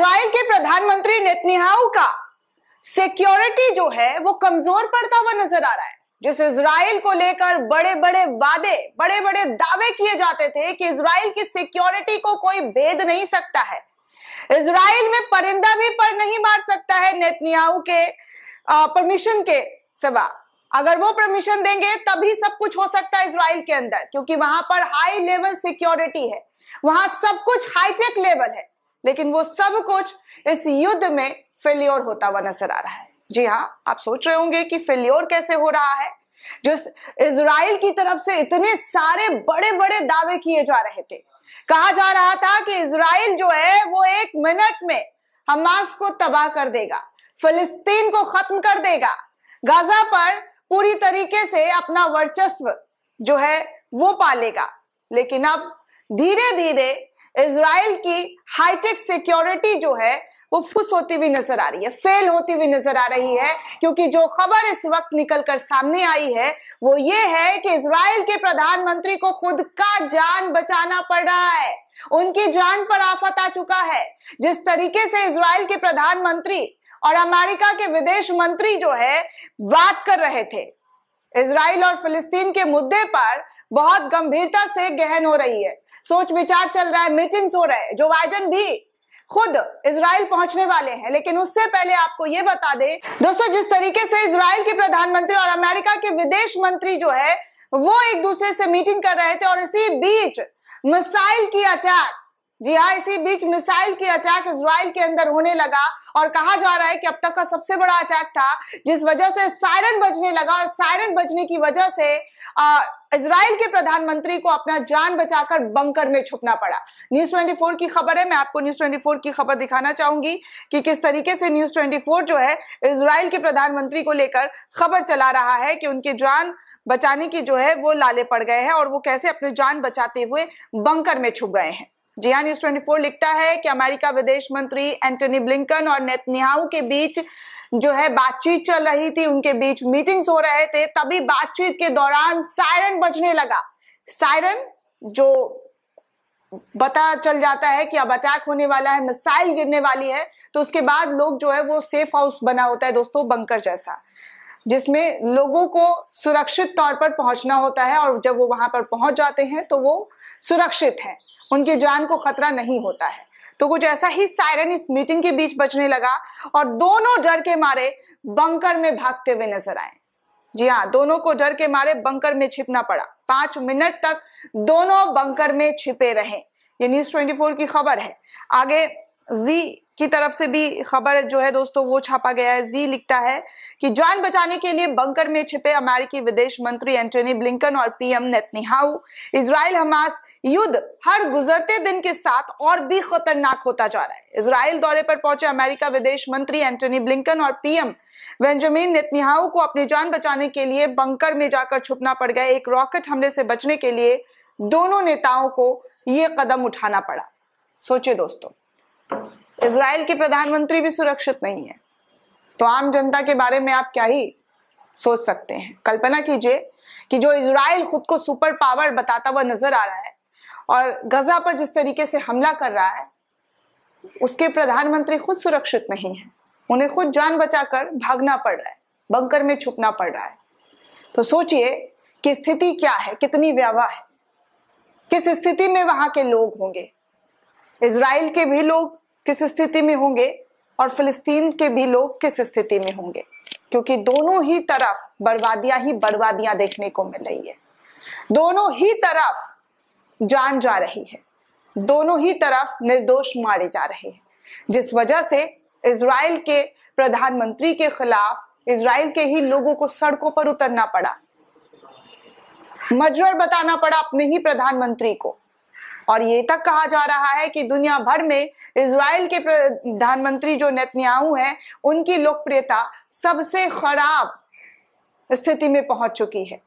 Israel के प्रधानमंत्री Netanyahu का सिक्योरिटी जो है वो कमजोर पड़ता हुआ नजर आ रहा है जिस इसराइल को लेकर बड़े बड़े वादे बड़े बड़े दावे किए जाते थे कि इसराइल की सिक्योरिटी को कोई भेद नहीं सकता है इसराइल में परिंदा भी पर नहीं मार सकता है नेतन्याहू के परमिशन के सिवा अगर वो परमिशन देंगे तभी सब कुछ हो सकता है इसराइल के अंदर क्योंकि वहां पर हाई लेवल सिक्योरिटी है वहां सब कुछ हाईटेक लेवल है लेकिन वो सब कुछ इस युद्ध में फेल्योर होता हुआ नजर आ रहा है जी हाँ आप सोच रहे होंगे कि फेल्योर कैसे हो रहा है जो इसराइल की तरफ से इतने सारे बड़े बड़े दावे किए जा रहे थे कहा जा रहा था कि इसराइल जो है वो एक मिनट में हमास को तबाह कर देगा फिलिस्तीन को खत्म कर देगा गाजा पर पूरी तरीके से अपना वर्चस्व जो है वो पालेगा लेकिन अब धीरे धीरे इसराइल की हाईटेक सिक्योरिटी जो है वो फुस होती हुई नजर आ रही है फेल होती हुई नजर आ रही है क्योंकि जो खबर इस वक्त निकल कर सामने आई है वो ये है कि इसराइल के प्रधानमंत्री को खुद का जान बचाना पड़ रहा है उनकी जान पर आफत आ चुका है जिस तरीके से इसराइल के प्रधानमंत्री और अमेरिका के विदेश मंत्री जो है बात कर रहे थे इसराइल और फिलिस्तीन के मुद्दे पर बहुत गंभीरता से गहन हो रही है सोच विचार चल रहा है मीटिंग्स हो रहे हैं जो बाइडन भी खुद इसराइल पहुंचने वाले हैं लेकिन उससे पहले आपको ये बता दें दोस्तों जिस तरीके से इसराइल के प्रधानमंत्री और अमेरिका के विदेश मंत्री जो है वो एक दूसरे से मीटिंग कर रहे थे और इसी बीच मिसाइल की अटैक जी हाँ इसी बीच मिसाइल की अटैक इसराइल के अंदर होने लगा और कहा जा रहा है कि अब तक का सबसे बड़ा अटैक था जिस वजह से सायरन बजने लगा और सायरन बजने की वजह से इसराइल के प्रधानमंत्री को अपना जान बचाकर बंकर में छुपना पड़ा न्यूज 24 की खबर है मैं आपको न्यूज 24 की खबर दिखाना चाहूंगी कि किस तरीके से न्यूज 24 जो है इसराइल के प्रधानमंत्री को लेकर खबर चला रहा है कि उनके जान बचाने की जो है वो लाले पड़ गए हैं और वो कैसे अपनी जान बचाते हुए बंकर में छुप गए हैं जिया न्यूज 24 लिखता है कि अमेरिका विदेश मंत्री एंटनी ब्लिंकन और नेतन्याहू के बीच जो है बातचीत चल रही थी उनके बीच मीटिंग्स हो रहे थे तभी बातचीत के दौरान सायरन बजने लगा सायरन जो पता चल जाता है कि अब अटैक होने वाला है मिसाइल गिरने वाली है तो उसके बाद लोग जो है वो सेफ हाउस बना होता है दोस्तों बंकर जैसा जिसमें लोगों को सुरक्षित तौर पर पहुंचना होता है और जब वो वहां पर पहुंच जाते हैं तो वो सुरक्षित है उनकी जान को खतरा नहीं होता है तो कुछ ऐसा ही सायरन इस मीटिंग के बीच बचने लगा और दोनों डर के मारे बंकर में भागते हुए नजर आए जी हाँ दोनों को डर के मारे बंकर में छिपना पड़ा पांच मिनट तक दोनों बंकर में छिपे रहे ये न्यूज 24 की खबर है आगे जी की तरफ से भी खबर जो है दोस्तों वो छापा गया है जी लिखता है कि जान बचाने के लिए बंकर में छिपे अमेरिकी विदेश मंत्री एंटनी ब्लिंकन और पीएम नेतन्याहू इसराइल हमास युद्ध हर गुजरते दिन के साथ और भी खतरनाक होता जा रहा है इसराइल दौरे पर पहुंचे अमेरिका विदेश मंत्री एंटनी ब्लिंकन और पीएम बेंजामिन नेतन्याहू को अपनी जान बचाने के लिए बंकर में जाकर छुपना पड़ गया एक रॉकेट हमले से बचने के लिए दोनों नेताओं को ये कदम उठाना पड़ा सोचे दोस्तों इसराइल के प्रधानमंत्री भी सुरक्षित नहीं है तो आम जनता के बारे में आप क्या ही सोच सकते हैं कल्पना कीजिए कि जो इसराइल खुद को सुपर पावर बताता हुआ नजर आ रहा है और गजा पर जिस तरीके से हमला कर रहा है उसके प्रधानमंत्री खुद सुरक्षित नहीं है उन्हें खुद जान बचाकर भागना पड़ रहा है बंकर में छुपना पड़ रहा है तो सोचिए कि स्थिति क्या है कितनी व्यावा है किस स्थिति में वहां के लोग होंगे इसराइल के भी लोग किस स्थिति में होंगे और फिलिस्तीन के भी लोग किस स्थिति में होंगे क्योंकि दोनों ही तरफ बर्बादियां ही बर्बादियां देखने को मिल रही है दोनों ही तरफ जान जा रही है दोनों ही तरफ निर्दोष मारे जा रहे हैं जिस वजह से इसराइल के प्रधानमंत्री के खिलाफ इसराइल के ही लोगों को सड़कों पर उतरना पड़ा मजर बताना पड़ा अपने ही प्रधानमंत्री को और ये तक कहा जा रहा है कि दुनिया भर में इसराइल के प्रधानमंत्री जो नेतन्याहू हैं उनकी लोकप्रियता सबसे खराब स्थिति में पहुंच चुकी है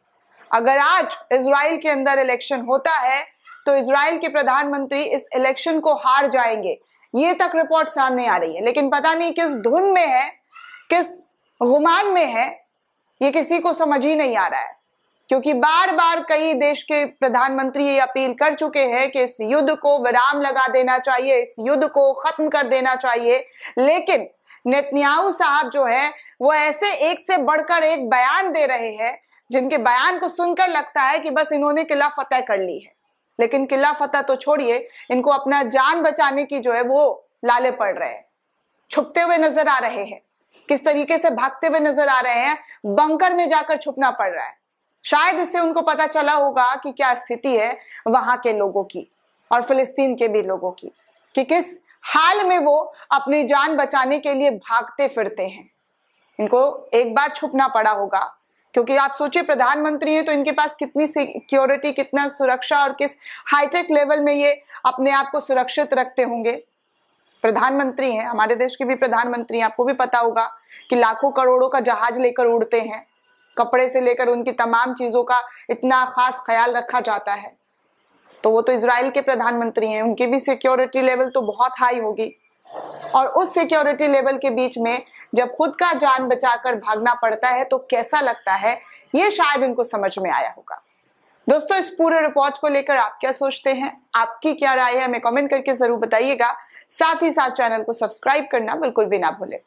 अगर आज इसराइल के अंदर इलेक्शन होता है तो इसराइल के प्रधानमंत्री इस इलेक्शन को हार जाएंगे ये तक रिपोर्ट सामने आ रही है लेकिन पता नहीं किस धुन में है किस गुमान में है ये किसी को समझ ही नहीं आ रहा है क्योंकि बार बार कई देश के प्रधानमंत्री ये अपील कर चुके हैं कि इस युद्ध को विराम लगा देना चाहिए इस युद्ध को खत्म कर देना चाहिए लेकिन नेतन्याहू साहब जो है वो ऐसे एक से बढ़कर एक बयान दे रहे हैं जिनके बयान को सुनकर लगता है कि बस इन्होंने किला फतेह कर ली है लेकिन किला फतेह तो छोड़िए इनको अपना जान बचाने की जो है वो लाले पड़ रहे हैं छुपते हुए नजर आ रहे हैं किस तरीके से भागते हुए नजर आ रहे हैं बंकर में जाकर छुपना पड़ रहा है शायद इससे उनको पता चला होगा कि क्या स्थिति है वहां के लोगों की और फिलिस्तीन के भी लोगों की कि किस हाल में वो अपनी जान बचाने के लिए भागते फिरते हैं इनको एक बार छुपना पड़ा होगा क्योंकि आप सोचिए प्रधानमंत्री हैं तो इनके पास कितनी सिक्योरिटी कितना सुरक्षा और किस हाईटेक लेवल में ये अपने आप को सुरक्षित रखते होंगे प्रधानमंत्री हैं हमारे देश के भी प्रधानमंत्री आपको भी पता होगा कि लाखों करोड़ों का जहाज लेकर उड़ते हैं कपड़े से लेकर उनकी तमाम चीज़ों का इतना खास ख्याल रखा जाता है तो वो तो इसराइल के प्रधानमंत्री हैं उनकी भी सिक्योरिटी लेवल तो बहुत हाई होगी और उस सिक्योरिटी लेवल के बीच में जब खुद का जान बचाकर भागना पड़ता है तो कैसा लगता है ये शायद उनको समझ में आया होगा दोस्तों इस पूरे रिपोर्ट को लेकर आप क्या सोचते हैं आपकी क्या राय है हमें कमेंट करके जरूर बताइएगा साथ ही साथ चैनल को सब्सक्राइब करना बिल्कुल भी ना भूलें